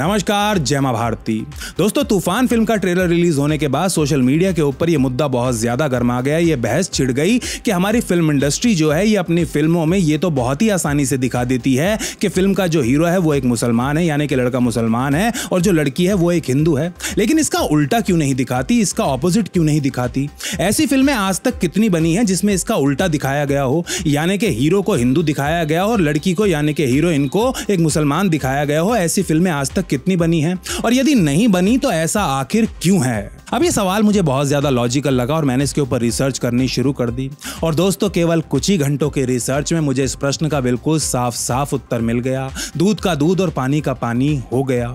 नमस्कार जय मां भारती दोस्तों तूफान फिल्म का ट्रेलर रिलीज होने के बाद सोशल मीडिया के ऊपर ये मुद्दा बहुत ज्यादा गर्मा गया ये बहस छिड़ गई कि हमारी फिल्म इंडस्ट्री जो है ये अपनी फिल्मों में ये तो बहुत ही आसानी से दिखा देती है कि फिल्म का जो हीरो है वो एक मुसलमान है यानी कि लड़का मुसलमान है और जो लड़की है वो एक हिंदू है लेकिन इसका उल्टा क्यों नहीं दिखाती इसका ऑपोजिट क्यों नहीं दिखाती ऐसी फिल्में आज तक कितनी बनी है जिसमें इसका उल्टा दिखाया गया हो यानी कि हीरो को हिंदू दिखाया गया हो और लड़की को यानी कि हीरोइन को एक मुसलमान दिखाया गया हो ऐसी फिल्में आज तक कितनी बनी है और यदि नहीं बनी तो ऐसा आखिर क्यों है अब ये सवाल मुझे बहुत ज़्यादा लॉजिकल लगा और मैंने इसके ऊपर रिसर्च करनी शुरू कर दी और दोस्तों केवल कुछ ही घंटों के रिसर्च में मुझे इस प्रश्न का बिल्कुल साफ साफ उत्तर मिल गया दूध का दूध और पानी का पानी हो गया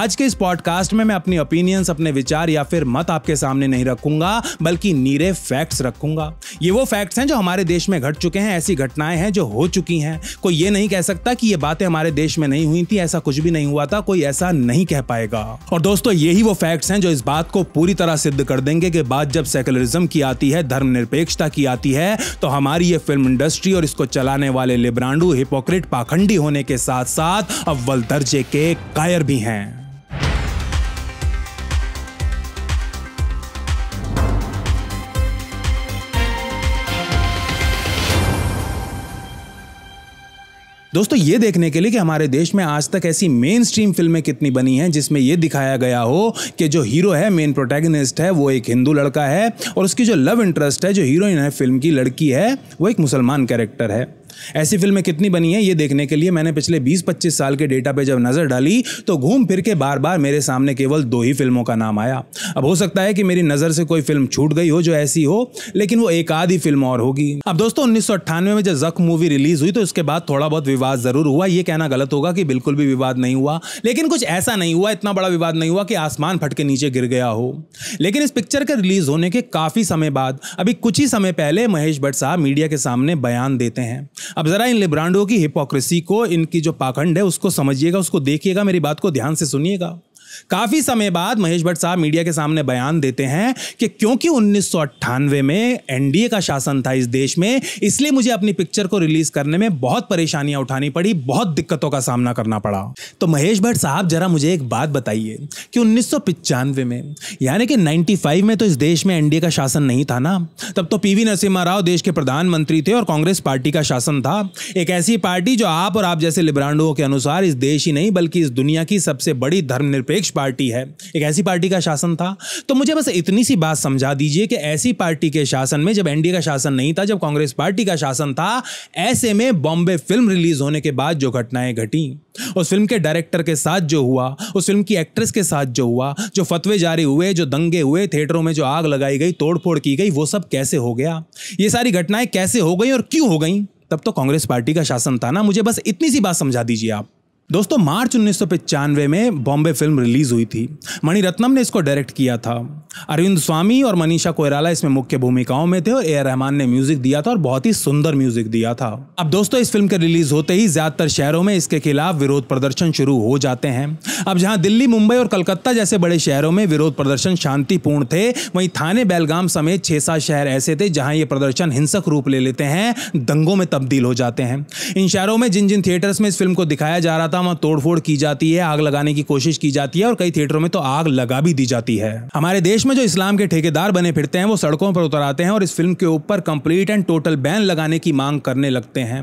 आज के इस पॉडकास्ट में मैं अपनी ओपिनियंस अपने विचार या फिर मत आपके सामने नहीं रखूंगा बल्कि नीरे फैक्ट्स रखूंगा ये वो फैक्ट्स हैं जो हमारे देश में घट चुके हैं ऐसी घटनाएं हैं जो हो चुकी हैं कोई ये नहीं कह सकता कि ये बातें हमारे देश में नहीं हुई थी ऐसा कुछ भी नहीं हुआ था कोई ऐसा नहीं कह पाएगा और दोस्तों यही वो फैक्ट्स हैं जो इस बात को पूरी पूरी तरह सिद्ध कर देंगे कि बात जब सेकुलरिज्म की आती है धर्मनिरपेक्षता की आती है तो हमारी ये फिल्म इंडस्ट्री और इसको चलाने वाले लिब्रांडू हिपोक्रेट पाखंडी होने के साथ साथ अव्वल दर्जे के कायर भी हैं दोस्तों ये देखने के लिए कि हमारे देश में आज तक ऐसी मेन स्ट्रीम फिल्में कितनी बनी हैं जिसमें ये दिखाया गया हो कि जो हीरो है मेन प्रोटैगनिस्ट है वो एक हिंदू लड़का है और उसकी जो लव इंटरेस्ट है जो हीरोइन है फिल्म की लड़की है वो एक मुसलमान कैरेक्टर है ऐसी फिल्में कितनी बनी है ये देखने के लिए मैंने पिछले 20-25 साल के डेटा पे जब नज़र डाली तो घूम फिर के बार बार मेरे सामने केवल दो ही फिल्मों का नाम आया अब हो सकता है कि मेरी नज़र से कोई फिल्म छूट गई हो जो ऐसी हो लेकिन वो एक आधी फिल्म और होगी अब दोस्तों उन्नीस में जब जख्म मूवी रिलीज हुई तो उसके बाद थोड़ा बहुत विवाद जरूर हुआ ये कहना गलत होगा कि बिल्कुल भी विवाद नहीं हुआ लेकिन कुछ ऐसा नहीं हुआ इतना बड़ा विवाद नहीं हुआ कि आसमान फट के नीचे गिर गया हो लेकिन इस पिक्चर के रिलीज होने के काफी समय बाद अभी कुछ ही समय पहले महेश भट्ट साहब मीडिया के सामने बयान देते हैं अब जरा इन लिब्रांडो की हिपोक्रेसी को इनकी जो पाखंड है उसको समझिएगा उसको देखिएगा मेरी बात को ध्यान से सुनिएगा काफी समय बाद महेश भट्ट साहब मीडिया के सामने बयान देते हैं कि क्योंकि उन्नीस में एनडीए का शासन था इस देश में इसलिए मुझे अपनी पिक्चर को रिलीज करने में बहुत परेशानियां उठानी पड़ी बहुत दिक्कतों का सामना करना पड़ा तो महेश भट्ट साहब जरा मुझे एक बात बताइए कि उन्नीस में यानी कि 95 में तो इस देश में एनडीए का शासन नहीं था ना तब तो पीवी नरसिम्हा राव देश के प्रधानमंत्री थे और कांग्रेस पार्टी का शासन था एक ऐसी पार्टी जो आप और आप जैसे लिब्रांडो के अनुसार इस देश ही नहीं बल्कि इस दुनिया की सबसे बड़ी धर्मनिरपेक्ष कम्युनिस्ट पार्टी है एक ऐसी पार्टी का शासन था तो मुझे बस इतनी सी बात समझा दीजिए कि ऐसी पार्टी के शासन में जब एनडीए का शासन नहीं था जब कांग्रेस पार्टी का शासन था ऐसे में बॉम्बे फिल्म रिलीज होने के बाद जो घटनाएं घटी उस फिल्म के डायरेक्टर के साथ जो हुआ उस फिल्म की एक्ट्रेस के साथ जो हुआ जो फतवे जारी हुए जो दंगे हुए थिएटरों में जो आग लगाई गई तोड़फोड़ की गई वो सब कैसे हो गया ये सारी घटनाएं कैसे हो गई और क्यों हो गई तब तो कांग्रेस पार्टी का शासन था ना मुझे बस इतनी सी बात समझा दीजिए आप दोस्तों मार्च उन्नीस में बॉम्बे फिल्म रिलीज हुई थी मणिरत्नम ने इसको डायरेक्ट किया था अरविंद स्वामी और मनीषा कोयराला इसमें मुख्य भूमिकाओं में थे और ए रहमान ने म्यूजिक दिया था और बहुत ही सुंदर म्यूजिक दिया था अब दोस्तों इस फिल्म के रिलीज होते ही ज्यादातर शहरों में इसके खिलाफ विरोध प्रदर्शन शुरू हो जाते हैं अब जहां दिल्ली मुंबई और कलकत्ता जैसे बड़े शहरों में विरोध प्रदर्शन शांतिपूर्ण थे वहीं थाने बेलगाम समेत छह सात शहर ऐसे थे जहां ये प्रदर्शन हिंसक रूप ले लेते हैं दंगों में तब्दील हो जाते हैं इन शहरों में जिन जिन थिएटर्स में इस फिल्म को दिखाया जा रहा था वहां तोड़फोड़ की जाती है आग लगाने की कोशिश की जाती है और कई थिएटरों में तो आग लगा भी दी जाती है हमारे देश देश में जो इस्लाम के ठेकेदार बने फिरते हैं वो सड़कों पर उतर आते हैं और इस फिल्म के ऊपर कंप्लीट एंड टोटल बैन लगाने की मांग करने लगते हैं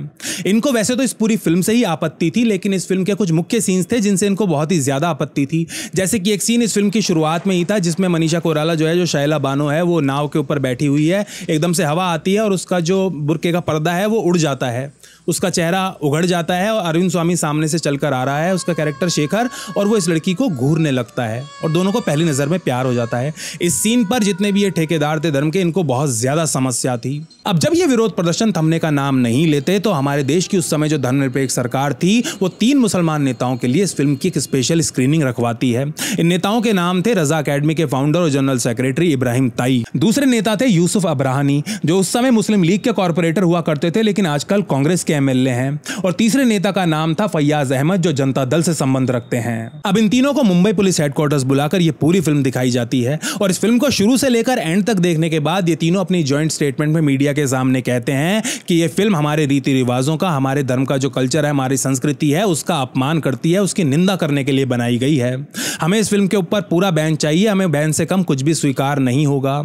इनको वैसे तो इस पूरी फिल्म से ही आपत्ति थी लेकिन इस फिल्म के कुछ मुख्य सीन्स थे जिनसे इनको बहुत ही ज़्यादा आपत्ति थी जैसे कि एक सीन इस फिल्म की शुरुआत में ही था जिसमें मनीषा कोराला जो है जो शैला बानो है वो नाव के ऊपर बैठी हुई है एकदम से हवा आती है और उसका जो बुरके का पर्दा है वो उड़ जाता है उसका चेहरा उघड़ जाता है और अरविंद स्वामी सामने से चलकर आ रहा है उसका कैरेक्टर शेखर और वो इस लड़की को घूरने लगता है और दोनों को पहली नज़र में प्यार हो जाता है इस सीन पर जितने भी ये ठेकेदार थे धर्म के इनको बहुत ज़्यादा समस्या थी अब जब ये विरोध प्रदर्शन थमने का नाम नहीं लेते तो हमारे देश की उस समय जो धर्मनिरपेक्ष सरकार थी वो तीन मुसलमान नेताओं के लिए इस फिल्म की एक स्पेशल स्क्रीनिंग रखवाती है इन नेताओं के नाम थे रजा अकेडमी के फाउंडर और जनरल सेक्रेटरी इब्राहिम ताई दूसरे नेता थे यूसुफ अब्राहनी जो उस समय मुस्लिम लीग के कॉरपोरेटर हुआ करते थे लेकिन आजकल कांग्रेस के एमएलए हैं और तीसरे नेता का नाम था फैयाज अहमद जो जनता दल से संबंध रखते हैं अब इन तीनों को मुंबई पुलिस हेडक्वार्टर्स बुलाकर ये पूरी फिल्म दिखाई जाती है और इस फिल्म को शुरू से लेकर एंड तक देखने के बाद ये तीनों अपनी ज्वाइंट स्टेटमेंट में मीडिया के सामने कहते हैं कि ये फिल्म हमारे रीति रिवाजों का हमारे धर्म का जो कल्चर है हमारी संस्कृति है उसका अपमान करती है उसकी निंदा करने के लिए बनाई गई है हमें इस फिल्म के ऊपर पूरा बैन चाहिए हमें बैन से कम कुछ भी स्वीकार नहीं होगा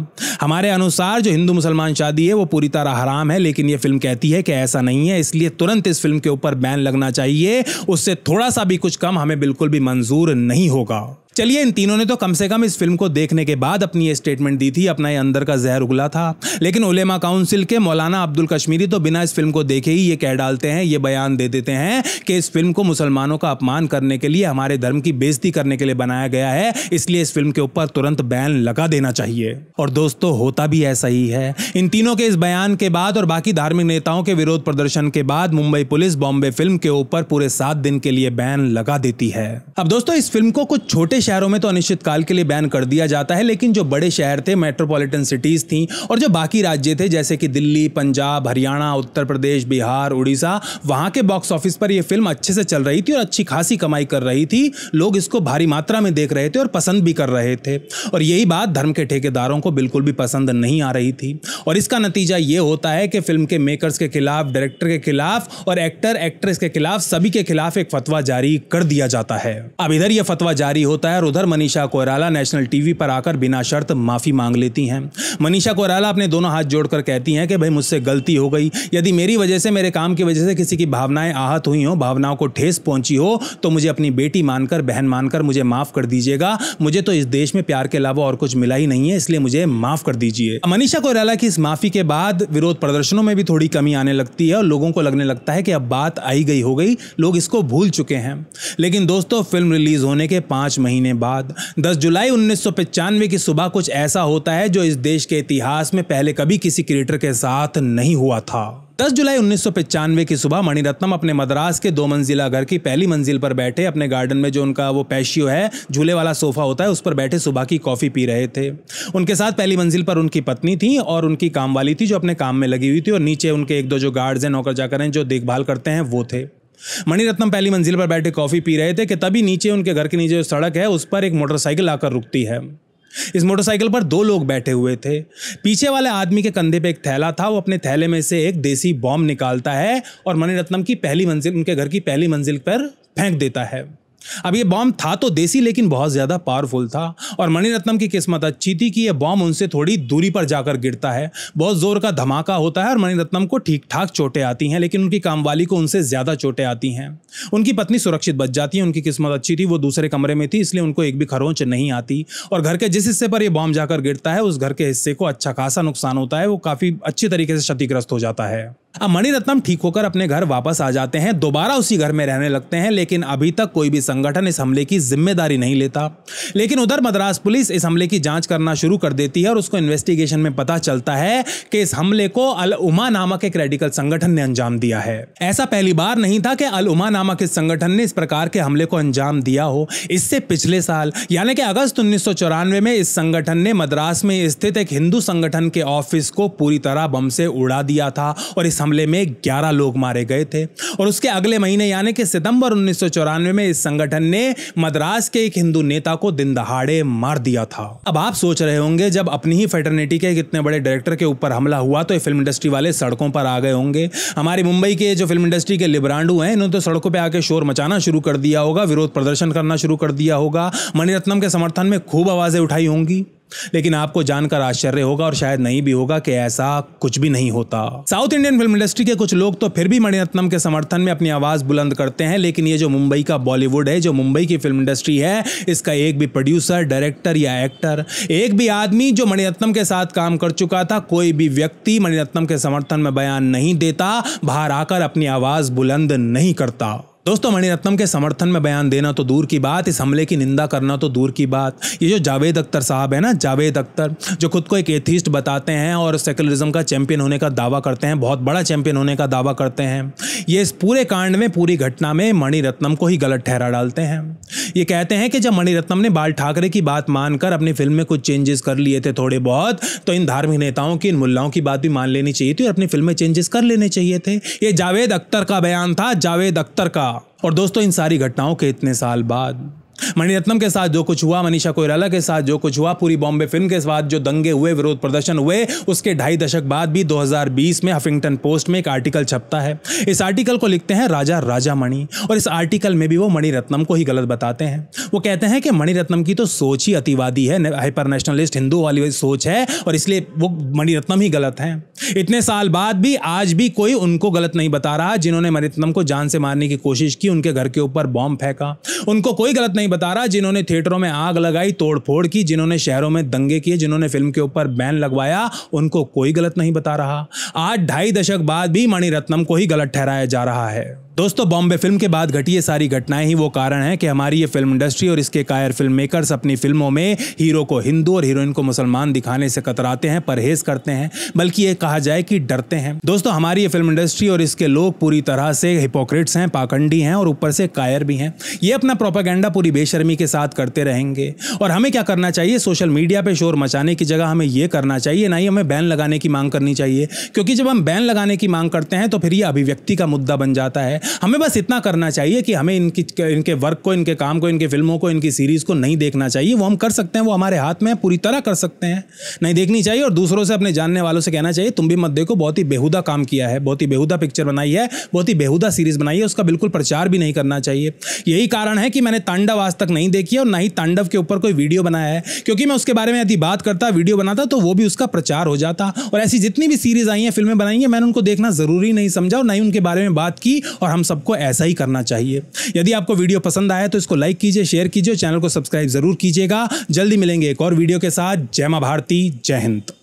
हमारे अनुसार जो हिंदू मुसलमान शादी है वो पूरी तरह हराम है लेकिन ये फिल्म कहती है कि ऐसा नहीं है इसलिए इसलिए तुरंत इस फिल्म के ऊपर बैन लगना चाहिए उससे थोड़ा सा भी कुछ कम हमें बिल्कुल भी मंजूर नहीं होगा चलिए इन तीनों ने तो कम से कम इस फिल्म को देखने के बाद अपनी ये स्टेटमेंट दी थी अपना ये अंदर का जहर उगला था लेकिन उलेमा काउंसिल के मौलाना अब्दुल कश्मीरी तो बिना इस फिल्म को देखे ही ये कह डालते हैं ये बयान दे देते हैं कि इस फिल्म को मुसलमानों का अपमान करने के लिए हमारे धर्म की बेजती करने के लिए बनाया गया है इसलिए इस फिल्म के ऊपर तुरंत बैन लगा देना चाहिए और दोस्तों होता भी ऐसा ही है इन तीनों के इस बयान के बाद और बाकी धार्मिक नेताओं के विरोध प्रदर्शन के बाद मुंबई पुलिस बॉम्बे फिल्म के ऊपर पूरे सात दिन के लिए बैन लगा देती है अब दोस्तों इस फिल्म को कुछ छोटे शहरों में तो अनिश्चितकाल के लिए बैन कर दिया जाता है लेकिन जो बड़े शहर थे मेट्रोपॉलिटन सिटीज़ थी और जो बाकी राज्य थे जैसे कि दिल्ली पंजाब हरियाणा उत्तर प्रदेश बिहार उड़ीसा वहां के बॉक्स ऑफिस पर यह फिल्म अच्छे से चल रही थी और अच्छी खासी कमाई कर रही थी लोग इसको भारी मात्रा में देख रहे थे और पसंद भी कर रहे थे और यही बात धर्म के ठेकेदारों को बिल्कुल भी पसंद नहीं आ रही थी और इसका नतीजा ये होता है कि फिल्म के मेकर्स के खिलाफ डायरेक्टर के खिलाफ और एक्टर एक्ट्रेस के खिलाफ सभी के खिलाफ एक फतवा जारी कर दिया जाता है अब इधर यह फतवा जारी होता है है उधर मनीषा कोयराला नेशनल टीवी पर आकर बिना शर्त माफ़ी मांग लेती हैं मनीषा कोयराला अपने दोनों हाथ जोड़कर कहती हैं कि भाई मुझसे गलती हो गई यदि मेरी वजह से मेरे काम की वजह से किसी की भावनाएं आहत हुई हो भावनाओं को ठेस पहुंची हो तो मुझे अपनी बेटी मानकर बहन मानकर मुझे माफ़ कर दीजिएगा मुझे तो इस देश में प्यार के अलावा और कुछ मिला ही नहीं है इसलिए मुझे माफ़ कर दीजिए मनीषा कोयराला की इस माफ़ी के बाद विरोध प्रदर्शनों में भी थोड़ी कमी आने लगती है और लोगों को लगने लगता है कि अब बात आई गई हो गई लोग इसको भूल चुके हैं लेकिन दोस्तों फिल्म रिलीज होने के पांच महीने महीने बाद 10 जुलाई उन्नीस की सुबह कुछ ऐसा होता है जो इस देश के इतिहास में पहले कभी किसी क्रिएटर के साथ नहीं हुआ था 10 जुलाई उन्नीस की सुबह मणिरत्नम अपने मद्रास के दो मंजिला घर की पहली मंजिल पर बैठे अपने गार्डन में जो उनका वो पैशियो है झूले वाला सोफा होता है उस पर बैठे सुबह की कॉफी पी रहे थे उनके साथ पहली मंजिल पर उनकी पत्नी थी और उनकी काम वाली थी जो अपने काम में लगी हुई थी और नीचे उनके एक दो जो गार्ड्स हैं नौकर जाकर हैं जो देखभाल करते हैं वो थे मणिरत्नम पहली मंजिल पर बैठे कॉफी पी रहे थे कि तभी नीचे उनके घर के नीचे जो सड़क है उस पर एक मोटरसाइकिल आकर रुकती है इस मोटरसाइकिल पर दो लोग बैठे हुए थे पीछे वाले आदमी के कंधे पे एक थैला था वो अपने थैले में से एक देसी बॉम्ब निकालता है और मणिरत्नम की पहली मंजिल उनके घर की पहली मंजिल पर फेंक देता है अब ये बॉम्ब था तो देसी लेकिन बहुत ज़्यादा पावरफुल था और मणिरत्नम की किस्मत अच्छी थी कि यह बॉम्ब उनसे थोड़ी दूरी पर जाकर गिरता है बहुत ज़ोर का धमाका होता है और मणिरत्नम को ठीक ठाक चोटें आती हैं लेकिन उनकी कामवाली को उनसे ज़्यादा चोटें आती हैं उनकी पत्नी सुरक्षित बच जाती है उनकी किस्मत अच्छी थी वो दूसरे कमरे में थी इसलिए उनको एक भी खरोंच नहीं आती और घर के जिस हिस्से पर यह बॉम्ब जाकर गिरता है उस घर के हिस्से को अच्छा खासा नुकसान होता है वो काफ़ी अच्छी तरीके से क्षतिग्रस्त हो जाता है अब मणिरत्नम ठीक होकर अपने घर वापस आ जाते हैं दोबारा उसी घर में रहने लगते हैं लेकिन अभी तक कोई भी संगठन इस हमले की जिम्मेदारी नहीं लेता लेकिन उधर मद्रास पुलिस इस हमले की जांच करना शुरू कर देती है और उसको इन्वेस्टिगेशन में पता चलता है कि इस हमले को अल उमा नामक एक रेडिकल संगठन ने अंजाम दिया है ऐसा पहली बार नहीं था कि अल उमा नामक इस संगठन ने इस प्रकार के हमले को अंजाम दिया हो इससे पिछले साल यानी कि अगस्त उन्नीस में इस संगठन ने मद्रास में स्थित एक हिंदू संगठन के ऑफिस को पूरी तरह बम से उड़ा दिया था और इस इस हमले में 11 लोग मारे गए थे और उसके अगले महीने यानी कि सितंबर उन्नीस में इस संगठन ने मद्रास के एक हिंदू नेता को दिन दहाड़े मार दिया था अब आप सोच रहे होंगे जब अपनी ही फेटर्निटी के इतने बड़े डायरेक्टर के ऊपर हमला हुआ तो फिल्म इंडस्ट्री वाले सड़कों पर आ गए होंगे हमारी मुंबई के जो फिल्म इंडस्ट्री के लिब्रांडू हैं इन्होंने तो सड़कों पर आके शोर मचाना शुरू कर दिया होगा विरोध प्रदर्शन करना शुरू कर दिया होगा मणिरत्नम के समर्थन में खूब आवाजें उठाई होंगी लेकिन आपको जानकर आश्चर्य होगा और शायद नहीं भी होगा कि ऐसा कुछ भी नहीं होता साउथ इंडियन फिल्म इंडस्ट्री के कुछ लोग तो फिर भी मणिरत्नम के समर्थन में अपनी आवाज बुलंद करते हैं लेकिन ये जो मुंबई का बॉलीवुड है जो मुंबई की फिल्म इंडस्ट्री है इसका एक भी प्रोड्यूसर डायरेक्टर या एक्टर एक भी आदमी जो मणिरत्नम के साथ काम कर चुका था कोई भी व्यक्ति मणिरत्नम के समर्थन में बयान नहीं देता बाहर आकर अपनी आवाज बुलंद नहीं करता दोस्तों मणिरत्नम के समर्थन में बयान देना तो दूर की बात इस हमले की निंदा करना तो दूर की बात ये जो जावेद अख्तर साहब है ना जावेद अख्तर जो खुद को एक एथिस्ट बताते हैं और सेकुलरिज्म का चैंपियन होने का दावा करते हैं बहुत बड़ा चैंपियन होने का दावा करते हैं ये इस पूरे कांड में पूरी घटना में मणिरत्नम को ही गलत ठहरा डालते हैं ये कहते हैं कि जब मणिरत्नम ने बाल ठाकरे की बात मानकर अपनी फिल्म में कुछ चेंजेस कर लिए थे थोड़े बहुत तो इन धार्मिक नेताओं की इन मुल्लाओं की बात भी मान लेनी चाहिए थी और अपनी फिल्म में चेंजेस कर लेने चाहिए थे ये जावेद अख्तर का बयान था जावेद अख्तर का और दोस्तों इन सारी घटनाओं के इतने साल बाद मणिरत्नम के साथ जो कुछ हुआ मनीषा कोयराला के साथ जो कुछ हुआ पूरी बॉम्बे फिल्म के साथ जो दंगे हुए विरोध प्रदर्शन हुए उसके ढाई दशक बाद भी 2020 में हफिंगटन पोस्ट में एक आर्टिकल छपता है इस आर्टिकल को लिखते हैं राजा राजा मणि और इस आर्टिकल में भी वो मणिरत्नम को ही गलत बताते हैं वो कहते हैं कि मणिरत्नम की तो सोच ही अतिवादी है हाइपर नेशनलिस्ट हिंदू वाली सोच है और इसलिए वो मणिरत्नम ही गलत हैं इतने साल बाद भी आज भी कोई उनको गलत नहीं बता रहा जिन्होंने मणिरत्नम को जान से मारने की कोशिश की उनके घर के ऊपर बॉम्ब फेंका उनको कोई गलत नहीं नहीं बता रहा जिन्होंने थिएटरों में आग लगाई तोड़फोड़ की जिन्होंने शहरों में दंगे किए जिन्होंने फिल्म के ऊपर बैन लगवाया उनको कोई गलत नहीं बता रहा आज ढाई दशक बाद भी मणिरत्नम को ही गलत ठहराया जा रहा है दोस्तों बॉम्बे फिल्म के बाद घटी ये सारी घटनाएं ही वो कारण है कि हमारी ये फिल्म इंडस्ट्री और इसके कायर फिल्म मेकर्स अपनी फिल्मों में हीरो को हिंदू और हीरोइन को मुसलमान दिखाने से कतराते हैं परहेज करते हैं बल्कि ये कहा जाए कि डरते हैं दोस्तों हमारी ये फिल्म इंडस्ट्री और इसके लोग पूरी तरह से हिपोक्रेट्स हैं पाखंडी हैं और ऊपर से कायर भी हैं ये अपना प्रोपागेंडा पूरी बेशर्मी के साथ करते रहेंगे और हमें क्या करना चाहिए सोशल मीडिया पे शोर मचाने की जगह हमें ये करना चाहिए ना ही हमें बैन लगाने की मांग करनी चाहिए क्योंकि जब हम बैन लगाने की मांग करते हैं तो फिर ये अभिव्यक्ति का मुद्दा बन जाता है हमें बस इतना करना चाहिए कि हमें इनकी इनके वर्क को इनके काम को इनके फिल्मों को इनकी सीरीज़ को नहीं देखना चाहिए वो हम कर सकते हैं वो हमारे हाथ में पूरी तरह कर सकते हैं नहीं देखनी चाहिए और दूसरों से अपने जानने वालों से कहना चाहिए तुम भी मत देखो बहुत ही बेहुदा काम किया है बहुत ही बेहुदा पिक्चर बनाई है बहुत ही बेहुदा सीरीज़ बनाई है उसका बिल्कुल प्रचार भी नहीं करना चाहिए यही कारण है कि मैंने तांडव आज तक नहीं देखी है और ना ही तांडव के ऊपर कोई वीडियो बनाया है क्योंकि मैं उसके बारे में यदि बात करता वीडियो बनाता तो वो भी उसका प्रचार हो जाता और ऐसी जितनी भी सीरीज आई हैं फिल्में बनाई हैं मैंने उनको देखना ज़रूरी नहीं समझा और ना ही उनके बारे में बात की और हम सबको ऐसा ही करना चाहिए यदि आपको वीडियो पसंद आया तो इसको लाइक कीजिए शेयर कीजिए चैनल को सब्सक्राइब जरूर कीजिएगा जल्दी मिलेंगे एक और वीडियो के साथ जय मा भारती जय हिंद